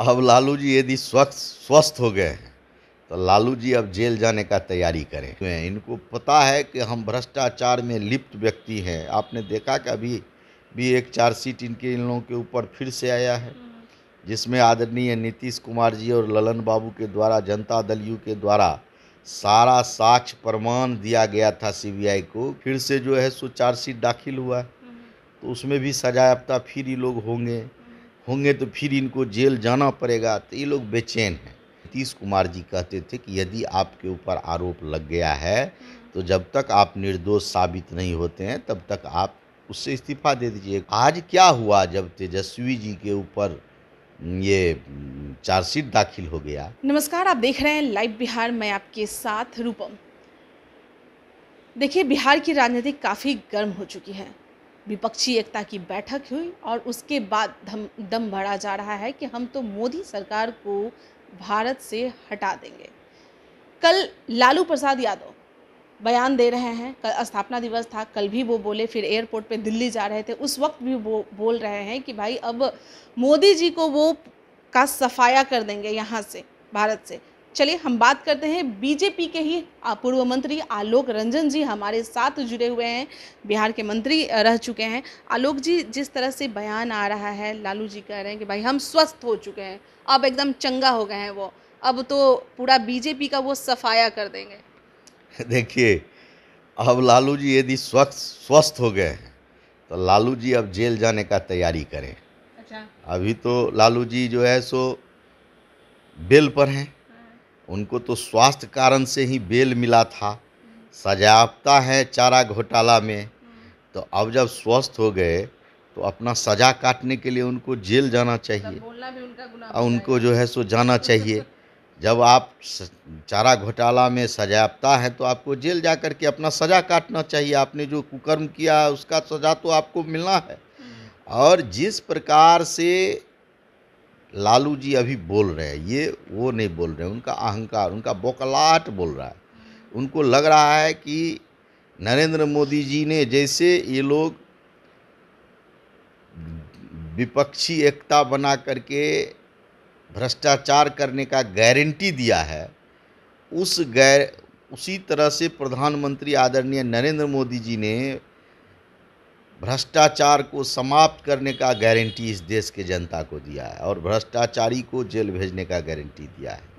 अब लालू जी यदि स्वस्थ स्वस्थ हो गए हैं तो लालू जी अब जेल जाने का तैयारी करें इनको पता है कि हम भ्रष्टाचार में लिप्त व्यक्ति हैं आपने देखा कि अभी भी एक चार्जशीट इनके इन लोगों के ऊपर फिर से आया है जिसमें आदरणीय नीतीश कुमार जी और ललन बाबू के द्वारा जनता दल यू के द्वारा सारा साक्ष्य प्रमाण दिया गया था सीबीआई को फिर से जो है सो चार्जशीट दाखिल हुआ है तो उसमें भी सजायाफ्ता फिर ये लोग होंगे होंगे तो फिर इनको जेल जाना पड़ेगा तो ये लोग बेचैन हैं नीतीश कुमार जी कहते थे कि यदि आपके ऊपर आरोप लग गया है तो जब तक आप निर्दोष साबित नहीं होते हैं तब तक आप उससे इस्तीफा दे दीजिए आज क्या हुआ जब तेजस्वी जी के ऊपर ये हम्म, चार्जशीट दाखिल हो गया नमस्कार आप देख रहे हैं लाइव बिहार मैं आपके साथ रूपम देखिए बिहार की राजनीति काफ़ी गर्म हो चुकी है विपक्षी एकता की बैठक हुई और उसके बाद धम दम भरा जा रहा है कि हम तो मोदी सरकार को भारत से हटा देंगे कल लालू प्रसाद यादव बयान दे रहे हैं कल स्थापना दिवस था कल भी वो बोले फिर एयरपोर्ट पे दिल्ली जा रहे थे उस वक्त भी वो बोल रहे हैं कि भाई अब मोदी जी को वो का सफाया कर देंगे यहाँ से भारत से चलिए हम बात करते हैं बीजेपी के ही पूर्व मंत्री आलोक रंजन जी हमारे साथ जुड़े हुए हैं बिहार के मंत्री रह चुके हैं आलोक जी जिस तरह से बयान आ रहा है लालू जी कह रहे हैं कि भाई हम स्वस्थ हो चुके हैं अब एकदम चंगा हो गए हैं वो अब तो पूरा बीजेपी का वो सफाया कर देंगे देखिए अब लालू जी यदि स्वस्थ स्वस्थ हो गए हैं तो लालू जी अब जेल जाने का तैयारी करें अच्छा अभी तो लालू जी जो है सो बेल पर हैं उनको तो स्वास्थ्य कारण से ही बेल मिला था सजावता है चारा घोटाला में तो अब जब स्वस्थ हो गए तो अपना सजा काटने के लिए उनको जेल जाना चाहिए और मतलब उनको जो है सो जाना चाहिए जब आप चारा घोटाला में सजावता है तो आपको जेल जा कर के अपना सजा काटना चाहिए आपने जो कुकर्म किया उसका सजा तो आपको मिलना है हम्म। और जिस प्रकार से लालू जी अभी बोल रहे हैं ये वो नहीं बोल रहे उनका अहंकार उनका बौकलाहट बोल रहा है उनको लग रहा है कि नरेंद्र मोदी जी ने जैसे ये लोग विपक्षी एकता बना करके भ्रष्टाचार करने का गारंटी दिया है उस गैर उसी तरह से प्रधानमंत्री आदरणीय नरेंद्र मोदी जी ने भ्रष्टाचार को समाप्त करने का गारंटी इस देश के जनता को दिया है और भ्रष्टाचारी को जेल भेजने का गारंटी दिया है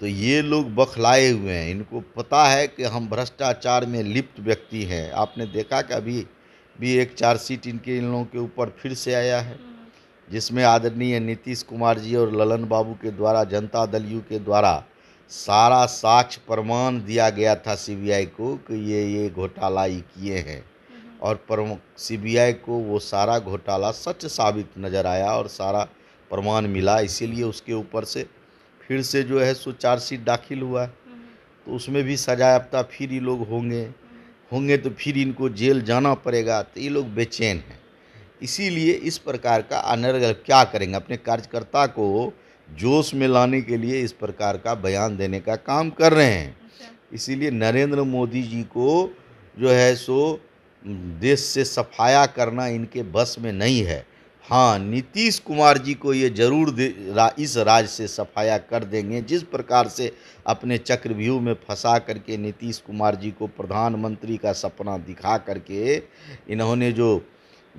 तो ये लोग बखलाए हुए हैं इनको पता है कि हम भ्रष्टाचार में लिप्त व्यक्ति हैं आपने देखा कि अभी भी एक चार्जशीट इनके इन लोगों के ऊपर फिर से आया है जिसमें आदरणीय नीतीश कुमार जी और ललन बाबू के द्वारा जनता दल यू के द्वारा सारा साक्ष्य प्रमाण दिया गया था सीबीआई को कि ये ये घोटाला ये किए हैं और प्रमुख सीबीआई को वो सारा घोटाला सच साबित नज़र आया और सारा प्रमाण मिला इसीलिए उसके ऊपर से फिर से जो है सो चार्जशीट दाखिल हुआ हम्म। तो उसमें भी सजायाफ्ता फिर ये लोग होंगे हम्म। होंगे तो फिर इनको जेल जाना पड़ेगा तो ये लोग बेचैन हैं इसीलिए इस प्रकार का अनर्गल क्या करेंगे अपने कार्यकर्ता को जोश में लाने के लिए इस प्रकार का बयान देने का काम कर रहे हैं अच्छा। इसीलिए नरेंद्र मोदी जी को जो है सो देश से सफाया करना इनके बस में नहीं है हाँ नीतीश कुमार जी को ये जरूर रा, इस राज से सफाया कर देंगे जिस प्रकार से अपने चक्रव्यूह में फंसा करके नीतीश कुमार जी को प्रधानमंत्री का सपना दिखा करके इन्होंने जो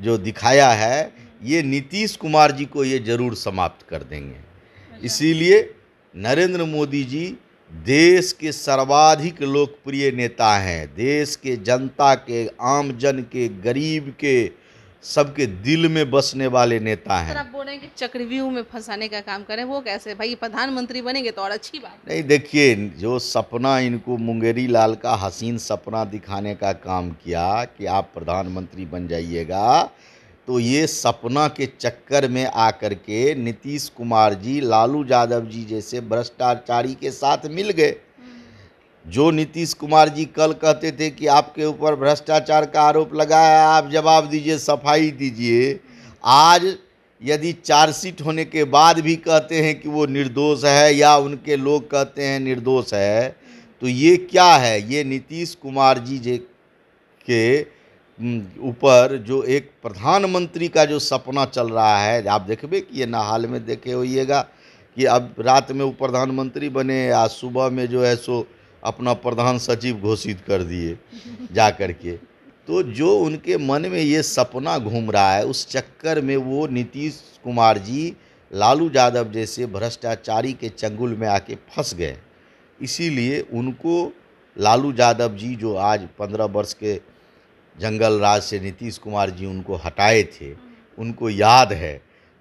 जो दिखाया है ये नीतीश कुमार जी को ये जरूर समाप्त कर देंगे अच्छा। इसीलिए नरेंद्र मोदी जी देश के सर्वाधिक लोकप्रिय नेता हैं देश के जनता के आम जन के गरीब के सबके दिल में बसने वाले नेता हैं आप बोल रहे हैं कि चक्रव्यूह में फंसाने का काम करें वो कैसे भाई प्रधानमंत्री बनेंगे तो और अच्छी बात नहीं देखिए जो सपना इनको मुंगेरी लाल का हसीन सपना दिखाने का काम किया कि आप प्रधानमंत्री बन जाइएगा तो ये सपना के चक्कर में आकर के नीतीश कुमार जी लालू यादव जी जैसे भ्रष्टाचारी के साथ मिल गए जो नीतीश कुमार जी कल कहते थे कि आपके ऊपर भ्रष्टाचार का आरोप लगाया है आप जवाब दीजिए सफाई दीजिए आज यदि चार्जशीट होने के बाद भी कहते हैं कि वो निर्दोष है या उनके लोग कहते हैं निर्दोष है तो ये क्या है ये नीतीश कुमार जी जे के ऊपर जो एक प्रधानमंत्री का जो सपना चल रहा है आप देखबे कि ये ना हाल में देखे होइएगा कि अब रात में वो प्रधानमंत्री बने या सुबह में जो है सो अपना प्रधान सचिव घोषित कर दिए जा कर के तो जो उनके मन में ये सपना घूम रहा है उस चक्कर में वो नीतीश कुमार जी लालू यादव जैसे भ्रष्टाचारी के चंगुल में आके फंस गए इसीलिए उनको लालू यादव जी जो आज पंद्रह वर्ष के जंगल राज से नीतीश कुमार जी उनको हटाए थे उनको याद है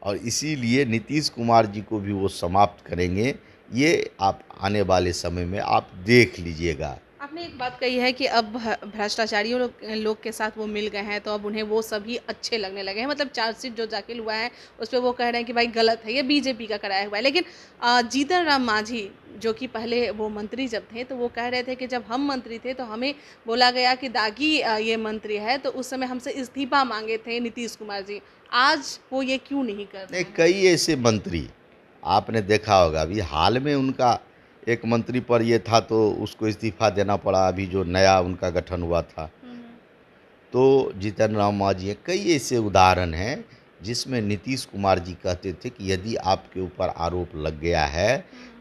और इसीलिए नीतीश कुमार जी को भी वो समाप्त करेंगे ये आप आने वाले समय में आप देख लीजिएगा आपने एक बात कही है कि अब भ्रष्टाचारियों लोग लोग के साथ वो मिल गए हैं तो अब उन्हें वो सभी अच्छे लगने लगे हैं मतलब चार्जशीट जो दाखिल हुआ है उस पर वो कह रहे हैं कि भाई गलत है ये बीजेपी का कराया हुआ है लेकिन जीतन राम मांझी जो कि पहले वो मंत्री जब थे तो वो कह रहे थे कि जब हम मंत्री थे तो हमें बोला गया कि दागी ये मंत्री है तो उस समय हमसे इस्तीफा मांगे थे नीतीश कुमार जी आज वो ये क्यों नहीं कर रहे कई ऐसे मंत्री आपने देखा होगा अभी हाल में उनका एक मंत्री पर ये था तो उसको इस्तीफा देना पड़ा अभी जो नया उनका गठन हुआ था तो जितन राम मांझी कई ऐसे उदाहरण हैं जिसमें नीतीश कुमार जी कहते थे कि यदि आपके ऊपर आरोप लग गया है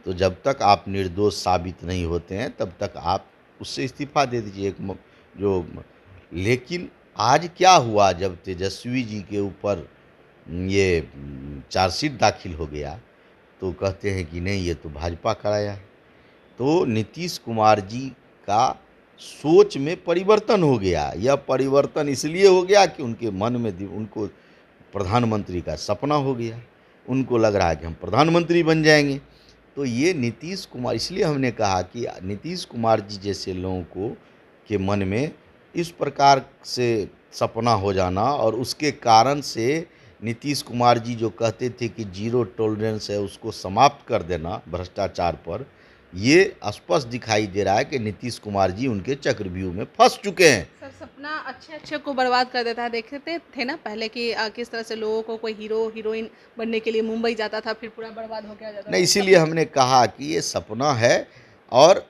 तो जब तक आप निर्दोष साबित नहीं होते हैं तब तक आप उससे इस्तीफा दे दीजिए एक जो लेकिन आज क्या हुआ जब तेजस्वी जी के ऊपर ये चार्जशीट दाखिल हो गया तो कहते हैं कि नहीं ये तो भाजपा कराया है तो नीतीश कुमार जी का सोच में परिवर्तन हो गया यह परिवर्तन इसलिए हो गया कि उनके मन में उनको प्रधानमंत्री का सपना हो गया उनको लग रहा है कि हम प्रधानमंत्री बन जाएंगे तो ये नीतीश कुमार इसलिए हमने कहा कि नीतीश कुमार जी जैसे लोगों को के मन में इस प्रकार से सपना हो जाना और उसके कारण से नीतीश कुमार जी जो कहते थे कि जीरो टॉलरेंस है उसको समाप्त कर देना भ्रष्टाचार पर ये स्पष्ट दिखाई दे रहा है कि नीतीश कुमार जी उनके चक्रव्यूह में फंस चुके हैं सर सपना अच्छे अच्छे को बर्बाद कर देता है देखते थे ना पहले कि किस तरह से लोगों को कोई हीरो हीरोइन बनने के लिए मुंबई जाता था फिर पूरा बर्बाद हो गया जाता नहीं इसीलिए हमने कहा कि ये सपना है और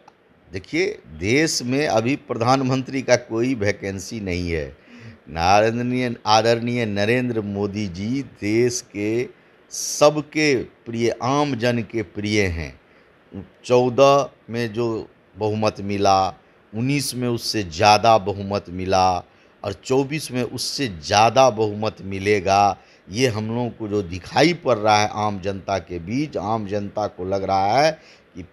देखिए देश में अभी प्रधानमंत्री का कोई वैकेंसी नहीं है आदरणीय आदरणीय नरेंद्र मोदी जी देश के सबके प्रिय आम जन के प्रिय हैं चौदह में जो बहुमत मिला उन्नीस में उससे ज़्यादा बहुमत मिला और चौबीस में उससे ज़्यादा बहुमत मिलेगा ये हम लोगों को जो दिखाई पड़ रहा है आम जनता के बीच आम जनता को लग रहा है कि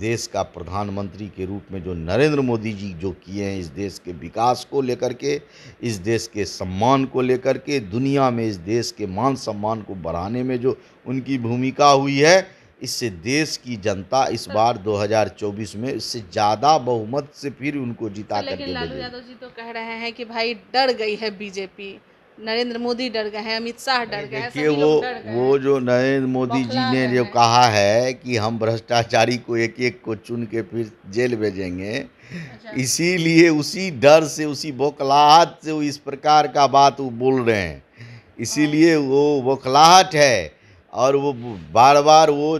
देश का प्रधानमंत्री के रूप में जो नरेंद्र मोदी जी जो किए हैं इस देश के विकास को लेकर के इस देश के सम्मान को लेकर के दुनिया में इस देश के मान सम्मान को बढ़ाने में जो उनकी भूमिका हुई है इससे देश की जनता इस बार 2024 में इससे ज़्यादा बहुमत से फिर उनको जिता कर लेकिन लालू यादव जी तो कह रहे हैं कि भाई डर गई है बीजेपी नरेंद्र मोदी डर गए हैं अमित शाह डर गए हैं वो वो जो नरेंद्र मोदी जी ने जो कहा है कि हम भ्रष्टाचारी को एक एक को चुन के फिर जेल भेजेंगे अच्छा। इसीलिए उसी डर से उसी बौखलाहट से वो इस प्रकार का बात वो बोल रहे हैं हाँ। इसीलिए वो बौखलाहट है और वो बार बार वो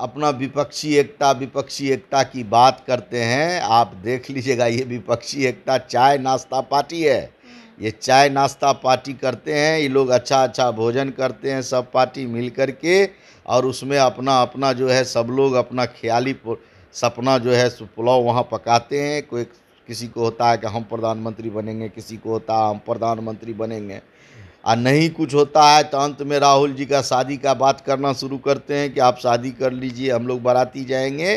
अपना विपक्षी एकता विपक्षी एकता की बात करते हैं आप देख लीजिएगा ये विपक्षी एकता चाय नाश्ता पार्टी है ये चाय नाश्ता पार्टी करते हैं ये लोग अच्छा अच्छा भोजन करते हैं सब पार्टी मिल कर के और उसमें अपना अपना जो है सब लोग अपना ख्याली सपना जो है पुलाव वहाँ पकाते हैं कोई किसी को होता है कि हम प्रधानमंत्री बनेंगे किसी को होता है हम प्रधानमंत्री बनेंगे आ नहीं कुछ होता है तो अंत में राहुल जी का शादी का बात करना शुरू करते हैं कि आप शादी कर लीजिए हम लोग बराती जाएंगे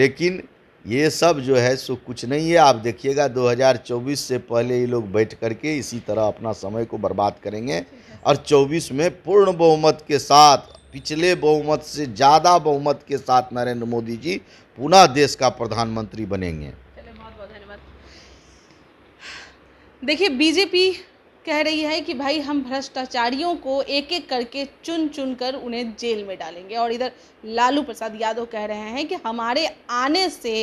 लेकिन ये सब जो है सो कुछ नहीं है आप देखिएगा 2024 से पहले ये लोग बैठ करके इसी तरह अपना समय को बर्बाद करेंगे और 24 में पूर्ण बहुमत के साथ पिछले बहुमत से ज़्यादा बहुमत के साथ नरेंद्र मोदी जी पुनः देश का प्रधानमंत्री बनेंगे देखिए बीजेपी कह रही है कि भाई हम भ्रष्टाचारियों को एक एक करके चुन चुन कर उन्हें जेल में डालेंगे और इधर लालू प्रसाद यादव कह रहे हैं कि हमारे आने से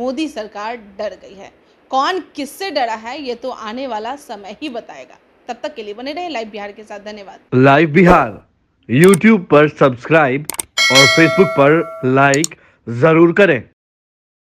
मोदी सरकार डर गई है कौन किससे डरा है ये तो आने वाला समय ही बताएगा तब तक के लिए बने रहे लाइव बिहार के साथ धन्यवाद लाइव बिहार यूट्यूब पर सब्सक्राइब और फेसबुक पर लाइक जरूर करें